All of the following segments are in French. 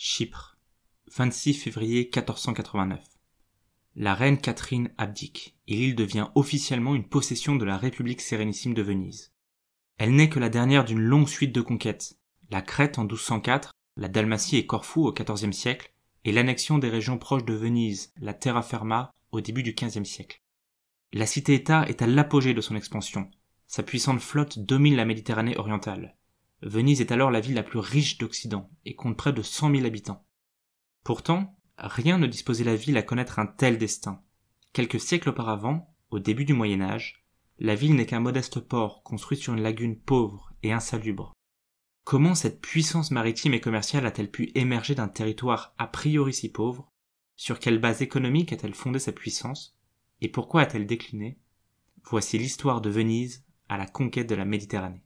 Chypre, 26 février 1489. La reine Catherine abdique et l'île devient officiellement une possession de la République sérénissime de Venise. Elle n'est que la dernière d'une longue suite de conquêtes, la Crète en 1204, la Dalmatie et Corfou au XIVe siècle, et l'annexion des régions proches de Venise, la Terraferma, au début du XVe siècle. La cité-État est à l'apogée de son expansion. Sa puissante flotte domine la Méditerranée orientale. Venise est alors la ville la plus riche d'Occident et compte près de 100 000 habitants. Pourtant, rien ne disposait la ville à connaître un tel destin. Quelques siècles auparavant, au début du Moyen Âge, la ville n'est qu'un modeste port construit sur une lagune pauvre et insalubre. Comment cette puissance maritime et commerciale a-t-elle pu émerger d'un territoire a priori si pauvre Sur quelle base économique a-t-elle fondé sa puissance Et pourquoi a-t-elle décliné Voici l'histoire de Venise à la conquête de la Méditerranée.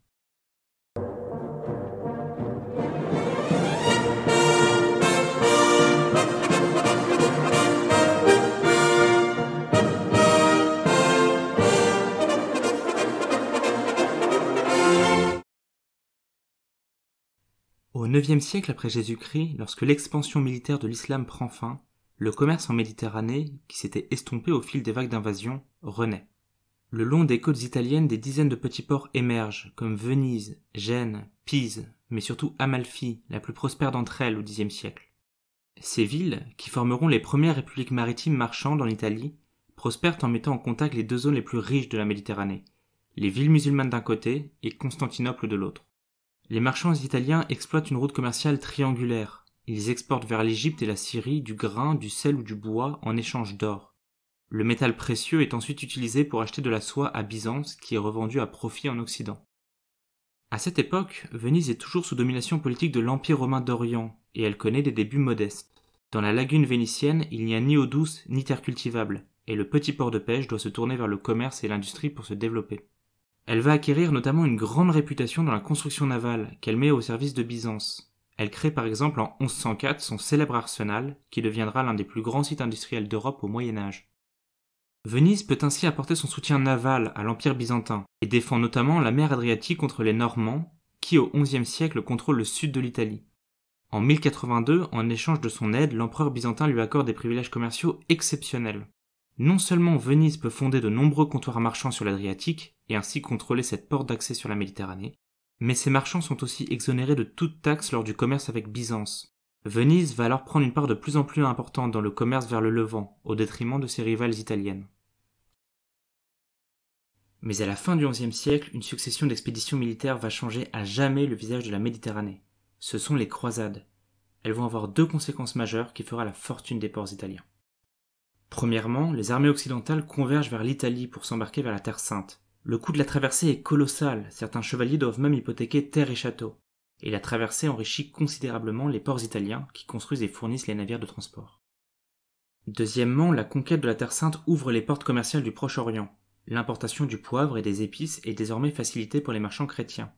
IXe siècle après Jésus-Christ, lorsque l'expansion militaire de l'islam prend fin, le commerce en Méditerranée, qui s'était estompé au fil des vagues d'invasion, renaît. Le long des côtes italiennes, des dizaines de petits ports émergent, comme Venise, Gênes, Pise, mais surtout Amalfi, la plus prospère d'entre elles au Xe siècle. Ces villes, qui formeront les premières républiques maritimes marchandes en Italie, prospèrent en mettant en contact les deux zones les plus riches de la Méditerranée, les villes musulmanes d'un côté et Constantinople de l'autre. Les marchands italiens exploitent une route commerciale triangulaire. Ils exportent vers l'Égypte et la Syrie du grain, du sel ou du bois en échange d'or. Le métal précieux est ensuite utilisé pour acheter de la soie à Byzance qui est revendue à profit en Occident. À cette époque, Venise est toujours sous domination politique de l'Empire romain d'Orient et elle connaît des débuts modestes. Dans la lagune vénitienne, il n'y a ni eau douce ni terre cultivable, et le petit port de pêche doit se tourner vers le commerce et l'industrie pour se développer. Elle va acquérir notamment une grande réputation dans la construction navale qu'elle met au service de Byzance. Elle crée par exemple en 1104 son célèbre arsenal qui deviendra l'un des plus grands sites industriels d'Europe au Moyen Âge. Venise peut ainsi apporter son soutien naval à l'Empire byzantin et défend notamment la mer Adriatique contre les Normands qui au XIe siècle contrôlent le sud de l'Italie. En 1082, en échange de son aide, l'empereur byzantin lui accorde des privilèges commerciaux exceptionnels. Non seulement Venise peut fonder de nombreux comptoirs marchands sur l'Adriatique et ainsi contrôler cette porte d'accès sur la Méditerranée, mais ces marchands sont aussi exonérés de toute taxe lors du commerce avec Byzance. Venise va alors prendre une part de plus en plus importante dans le commerce vers le Levant, au détriment de ses rivales italiennes. Mais à la fin du XIe siècle, une succession d'expéditions militaires va changer à jamais le visage de la Méditerranée. Ce sont les croisades. Elles vont avoir deux conséquences majeures qui fera la fortune des ports italiens. Premièrement, les armées occidentales convergent vers l'Italie pour s'embarquer vers la Terre Sainte. Le coût de la traversée est colossal, certains chevaliers doivent même hypothéquer terre et château, et la traversée enrichit considérablement les ports italiens qui construisent et fournissent les navires de transport. Deuxièmement, la conquête de la Terre Sainte ouvre les portes commerciales du Proche-Orient. L'importation du poivre et des épices est désormais facilitée pour les marchands chrétiens.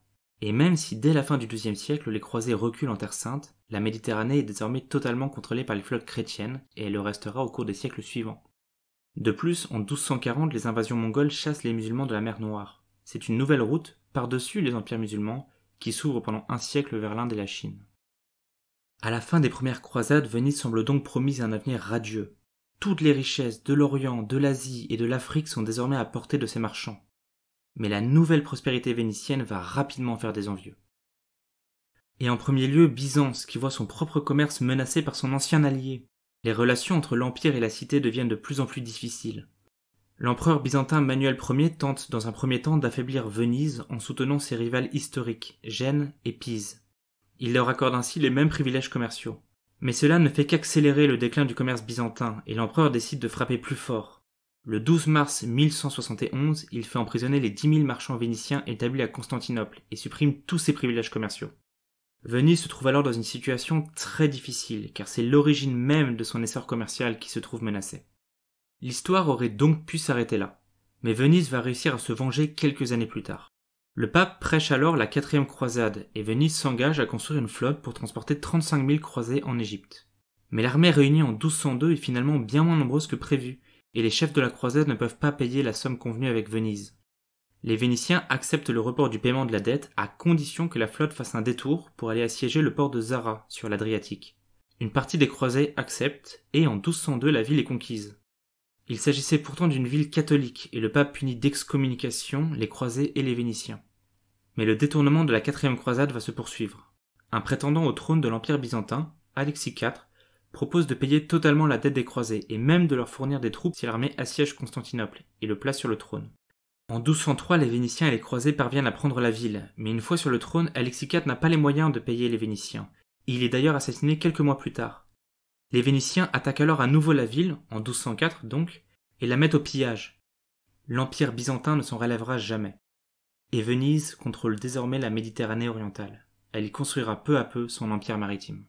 Et même si dès la fin du XIIe siècle les croisés reculent en Terre Sainte, la Méditerranée est désormais totalement contrôlée par les flottes chrétiennes et elle le restera au cours des siècles suivants. De plus, en 1240, les invasions mongoles chassent les musulmans de la mer Noire. C'est une nouvelle route, par-dessus les empires musulmans, qui s'ouvre pendant un siècle vers l'Inde et la Chine. À la fin des premières croisades, Venise semble donc promise un avenir radieux. Toutes les richesses de l'Orient, de l'Asie et de l'Afrique sont désormais à portée de ses marchands mais la nouvelle prospérité vénitienne va rapidement faire des envieux. Et en premier lieu, Byzance, qui voit son propre commerce menacé par son ancien allié. Les relations entre l'Empire et la cité deviennent de plus en plus difficiles. L'empereur byzantin Manuel Ier tente dans un premier temps d'affaiblir Venise en soutenant ses rivales historiques, Gênes et Pise. Il leur accorde ainsi les mêmes privilèges commerciaux. Mais cela ne fait qu'accélérer le déclin du commerce byzantin, et l'empereur décide de frapper plus fort le 12 mars 1171, il fait emprisonner les 10 000 marchands vénitiens établis à Constantinople et supprime tous ses privilèges commerciaux. Venise se trouve alors dans une situation très difficile, car c'est l'origine même de son essor commercial qui se trouve menacée. L'histoire aurait donc pu s'arrêter là, mais Venise va réussir à se venger quelques années plus tard. Le pape prêche alors la quatrième croisade, et Venise s'engage à construire une flotte pour transporter 35 000 croisés en Égypte. Mais l'armée réunie en 1202 est finalement bien moins nombreuse que prévu, et les chefs de la croisade ne peuvent pas payer la somme convenue avec Venise. Les Vénitiens acceptent le report du paiement de la dette à condition que la flotte fasse un détour pour aller assiéger le port de Zara sur l'Adriatique. Une partie des croisés accepte et en 1202 la ville est conquise. Il s'agissait pourtant d'une ville catholique et le pape punit d'excommunication les croisés et les Vénitiens. Mais le détournement de la quatrième croisade va se poursuivre. Un prétendant au trône de l'Empire byzantin, Alexis IV, propose de payer totalement la dette des croisés et même de leur fournir des troupes si l'armée assiège Constantinople et le place sur le trône. En 1203, les Vénitiens et les croisés parviennent à prendre la ville, mais une fois sur le trône, Alexis n'a pas les moyens de payer les Vénitiens. Il est d'ailleurs assassiné quelques mois plus tard. Les Vénitiens attaquent alors à nouveau la ville, en 1204 donc, et la mettent au pillage. L'Empire byzantin ne s'en relèvera jamais. Et Venise contrôle désormais la Méditerranée orientale. Elle y construira peu à peu son empire maritime.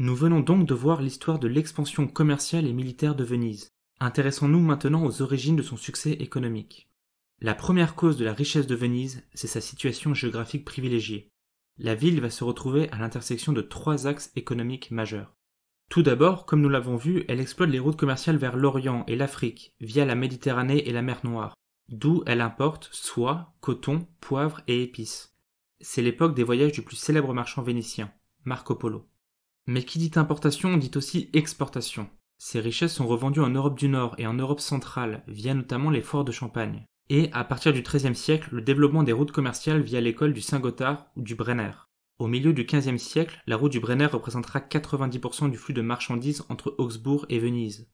Nous venons donc de voir l'histoire de l'expansion commerciale et militaire de Venise. Intéressons-nous maintenant aux origines de son succès économique. La première cause de la richesse de Venise, c'est sa situation géographique privilégiée. La ville va se retrouver à l'intersection de trois axes économiques majeurs. Tout d'abord, comme nous l'avons vu, elle exploite les routes commerciales vers l'Orient et l'Afrique, via la Méditerranée et la mer Noire, d'où elle importe soie, coton, poivre et épices. C'est l'époque des voyages du plus célèbre marchand vénitien, Marco Polo. Mais qui dit importation dit aussi exportation. Ces richesses sont revendues en Europe du Nord et en Europe centrale, via notamment les foires de Champagne. Et, à partir du XIIIe siècle, le développement des routes commerciales via l'école du Saint-Gothard ou du Brenner. Au milieu du XVe siècle, la route du Brenner représentera 90% du flux de marchandises entre Augsbourg et Venise.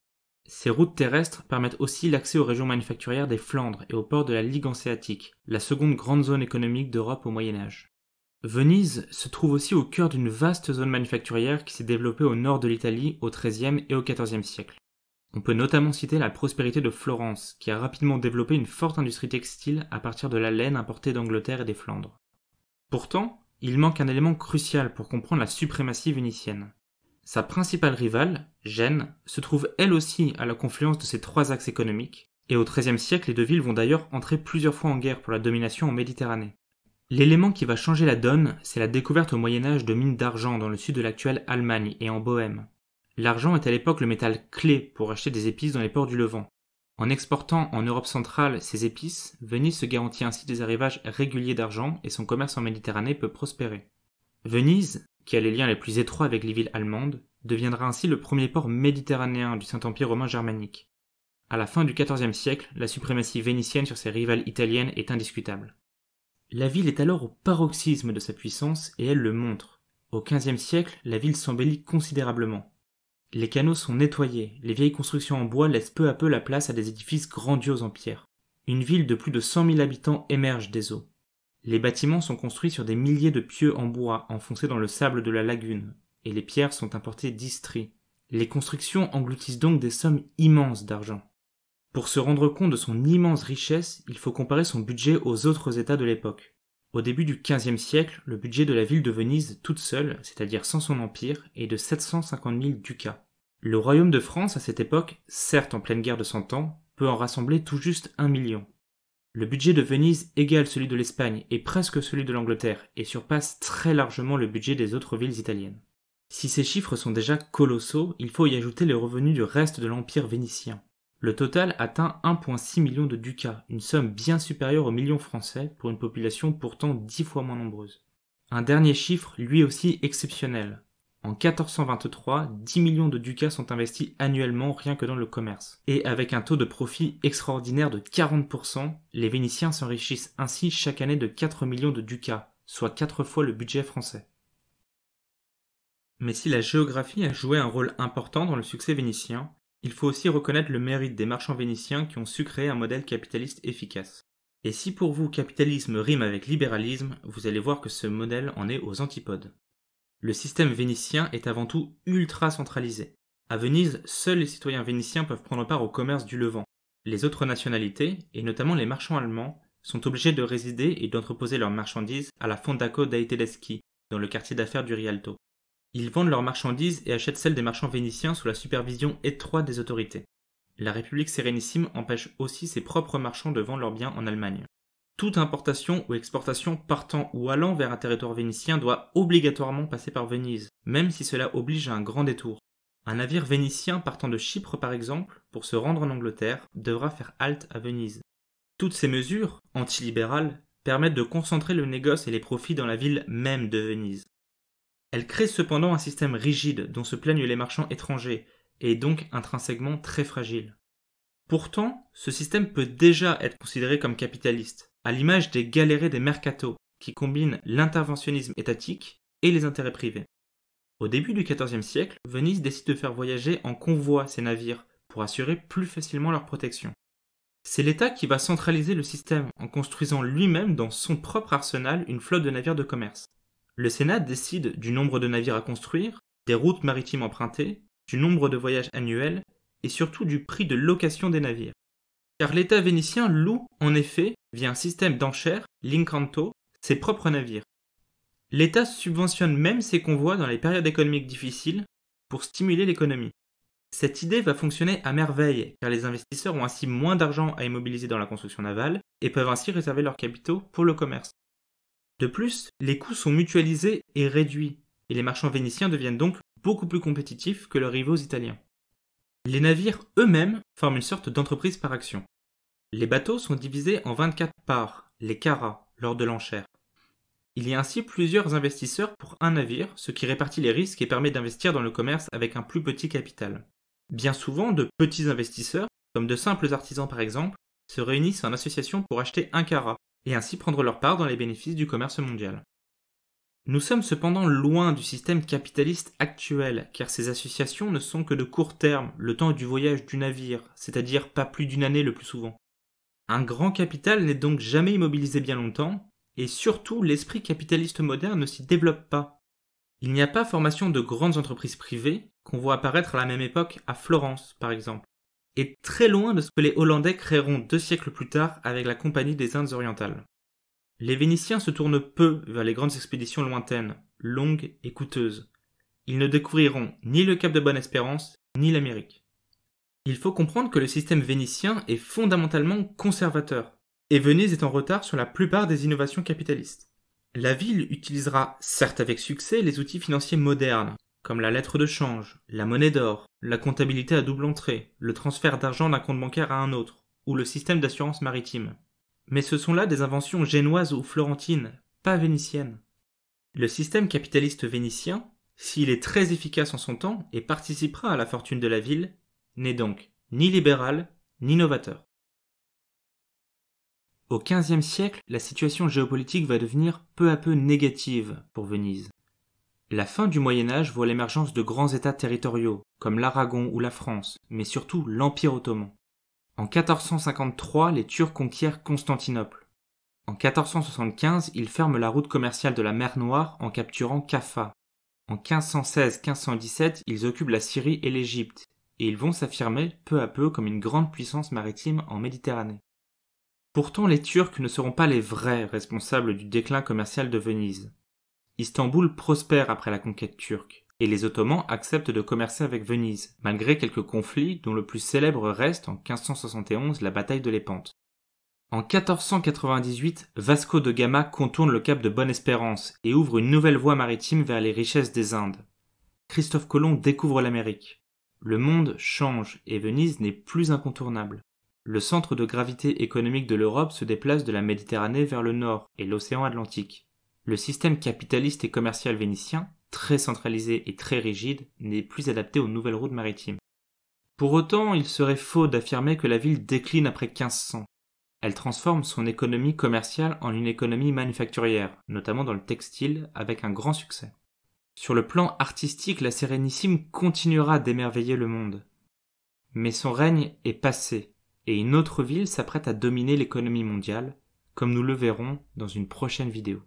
Ces routes terrestres permettent aussi l'accès aux régions manufacturières des Flandres et aux ports de la Ligue hanséatique, la seconde grande zone économique d'Europe au Moyen Âge. Venise se trouve aussi au cœur d'une vaste zone manufacturière qui s'est développée au nord de l'Italie au XIIIe et au XIVe siècle. On peut notamment citer la prospérité de Florence, qui a rapidement développé une forte industrie textile à partir de la laine importée d'Angleterre et des Flandres. Pourtant, il manque un élément crucial pour comprendre la suprématie vénitienne. Sa principale rivale, Gênes, se trouve elle aussi à la confluence de ces trois axes économiques, et au XIIIe siècle les deux villes vont d'ailleurs entrer plusieurs fois en guerre pour la domination en Méditerranée. L'élément qui va changer la donne, c'est la découverte au Moyen Âge de mines d'argent dans le sud de l'actuelle Allemagne et en Bohême. L'argent est à l'époque le métal clé pour acheter des épices dans les ports du Levant. En exportant en Europe centrale ces épices, Venise se garantit ainsi des arrivages réguliers d'argent et son commerce en Méditerranée peut prospérer. Venise, qui a les liens les plus étroits avec les villes allemandes, deviendra ainsi le premier port méditerranéen du Saint-Empire romain germanique. À la fin du XIVe siècle, la suprématie vénitienne sur ses rivales italiennes est indiscutable. La ville est alors au paroxysme de sa puissance et elle le montre. Au XVe siècle, la ville s'embellit considérablement. Les canaux sont nettoyés, les vieilles constructions en bois laissent peu à peu la place à des édifices grandioses en pierre. Une ville de plus de 100 000 habitants émerge des eaux. Les bâtiments sont construits sur des milliers de pieux en bois enfoncés dans le sable de la lagune, et les pierres sont importées d'Istrie. Les constructions engloutissent donc des sommes immenses d'argent. Pour se rendre compte de son immense richesse, il faut comparer son budget aux autres États de l'époque. Au début du XVe siècle, le budget de la ville de Venise toute seule, c'est-à-dire sans son empire, est de 750 000 ducats. Le royaume de France à cette époque, certes en pleine guerre de Cent Ans, peut en rassembler tout juste un million. Le budget de Venise égale celui de l'Espagne et presque celui de l'Angleterre et surpasse très largement le budget des autres villes italiennes. Si ces chiffres sont déjà colossaux, il faut y ajouter les revenus du reste de l'empire vénitien. Le total atteint 1,6 million de ducats, une somme bien supérieure aux millions français pour une population pourtant dix fois moins nombreuse. Un dernier chiffre, lui aussi exceptionnel. En 1423, 10 millions de ducats sont investis annuellement rien que dans le commerce. Et avec un taux de profit extraordinaire de 40%, les Vénitiens s'enrichissent ainsi chaque année de 4 millions de ducats, soit 4 fois le budget français. Mais si la géographie a joué un rôle important dans le succès vénitien, il faut aussi reconnaître le mérite des marchands vénitiens qui ont su créer un modèle capitaliste efficace. Et si pour vous capitalisme rime avec libéralisme, vous allez voir que ce modèle en est aux antipodes. Le système vénitien est avant tout ultra centralisé. À Venise, seuls les citoyens vénitiens peuvent prendre part au commerce du Levant. Les autres nationalités, et notamment les marchands allemands, sont obligés de résider et d'entreposer leurs marchandises à la Fondaco dei Tedeschi, dans le quartier d'affaires du Rialto. Ils vendent leurs marchandises et achètent celles des marchands vénitiens sous la supervision étroite des autorités. La République sérénissime empêche aussi ses propres marchands de vendre leurs biens en Allemagne. Toute importation ou exportation partant ou allant vers un territoire vénitien doit obligatoirement passer par Venise, même si cela oblige à un grand détour. Un navire vénitien partant de Chypre par exemple, pour se rendre en Angleterre, devra faire halte à Venise. Toutes ces mesures, antilibérales, permettent de concentrer le négoce et les profits dans la ville même de Venise. Elle crée cependant un système rigide dont se plaignent les marchands étrangers, et donc intrinsèquement très fragile. Pourtant, ce système peut déjà être considéré comme capitaliste, à l'image des galérés des mercato, qui combinent l'interventionnisme étatique et les intérêts privés. Au début du XIVe siècle, Venise décide de faire voyager en convoi ses navires pour assurer plus facilement leur protection. C'est l'État qui va centraliser le système en construisant lui-même dans son propre arsenal une flotte de navires de commerce. Le Sénat décide du nombre de navires à construire, des routes maritimes empruntées, du nombre de voyages annuels et surtout du prix de location des navires. Car l'État vénitien loue, en effet, via un système d'enchères, l'incanto, ses propres navires. L'État subventionne même ses convois dans les périodes économiques difficiles pour stimuler l'économie. Cette idée va fonctionner à merveille, car les investisseurs ont ainsi moins d'argent à immobiliser dans la construction navale et peuvent ainsi réserver leurs capitaux pour le commerce. De plus, les coûts sont mutualisés et réduits, et les marchands vénitiens deviennent donc beaucoup plus compétitifs que leurs rivaux italiens. Les navires eux-mêmes forment une sorte d'entreprise par action. Les bateaux sont divisés en 24 parts, les caras, lors de l'enchère. Il y a ainsi plusieurs investisseurs pour un navire, ce qui répartit les risques et permet d'investir dans le commerce avec un plus petit capital. Bien souvent, de petits investisseurs, comme de simples artisans par exemple, se réunissent en association pour acheter un carat, et ainsi prendre leur part dans les bénéfices du commerce mondial. Nous sommes cependant loin du système capitaliste actuel, car ces associations ne sont que de court terme, le temps du voyage du navire, c'est-à-dire pas plus d'une année le plus souvent. Un grand capital n'est donc jamais immobilisé bien longtemps, et surtout l'esprit capitaliste moderne ne s'y développe pas. Il n'y a pas formation de grandes entreprises privées, qu'on voit apparaître à la même époque à Florence par exemple, est très loin de ce que les Hollandais créeront deux siècles plus tard avec la Compagnie des Indes orientales. Les Vénitiens se tournent peu vers les grandes expéditions lointaines, longues et coûteuses. Ils ne découvriront ni le Cap de Bonne-Espérance, ni l'Amérique. Il faut comprendre que le système vénitien est fondamentalement conservateur, et Venise est en retard sur la plupart des innovations capitalistes. La ville utilisera, certes avec succès, les outils financiers modernes, comme la lettre de change, la monnaie d'or, la comptabilité à double entrée, le transfert d'argent d'un compte bancaire à un autre, ou le système d'assurance maritime. Mais ce sont là des inventions génoises ou florentines, pas vénitiennes. Le système capitaliste vénitien, s'il est très efficace en son temps et participera à la fortune de la ville, n'est donc ni libéral ni novateur. Au XVe siècle, la situation géopolitique va devenir peu à peu négative pour Venise. La fin du Moyen Âge voit l'émergence de grands États territoriaux, comme l'Aragon ou la France, mais surtout l'Empire ottoman. En 1453, les Turcs conquièrent Constantinople. En 1475, ils ferment la route commerciale de la mer Noire en capturant Kaffa. En 1516-1517, ils occupent la Syrie et l'Égypte, et ils vont s'affirmer peu à peu comme une grande puissance maritime en Méditerranée. Pourtant, les Turcs ne seront pas les vrais responsables du déclin commercial de Venise. Istanbul prospère après la conquête turque, et les Ottomans acceptent de commercer avec Venise, malgré quelques conflits dont le plus célèbre reste en 1571 la bataille de Lépante. En 1498, Vasco de Gama contourne le cap de Bonne-Espérance et ouvre une nouvelle voie maritime vers les richesses des Indes. Christophe Colomb découvre l'Amérique. Le monde change et Venise n'est plus incontournable. Le centre de gravité économique de l'Europe se déplace de la Méditerranée vers le nord et l'océan Atlantique. Le système capitaliste et commercial vénitien, très centralisé et très rigide, n'est plus adapté aux nouvelles routes maritimes. Pour autant, il serait faux d'affirmer que la ville décline après 1500. Elle transforme son économie commerciale en une économie manufacturière, notamment dans le textile, avec un grand succès. Sur le plan artistique, la Sérénissime continuera d'émerveiller le monde. Mais son règne est passé, et une autre ville s'apprête à dominer l'économie mondiale, comme nous le verrons dans une prochaine vidéo.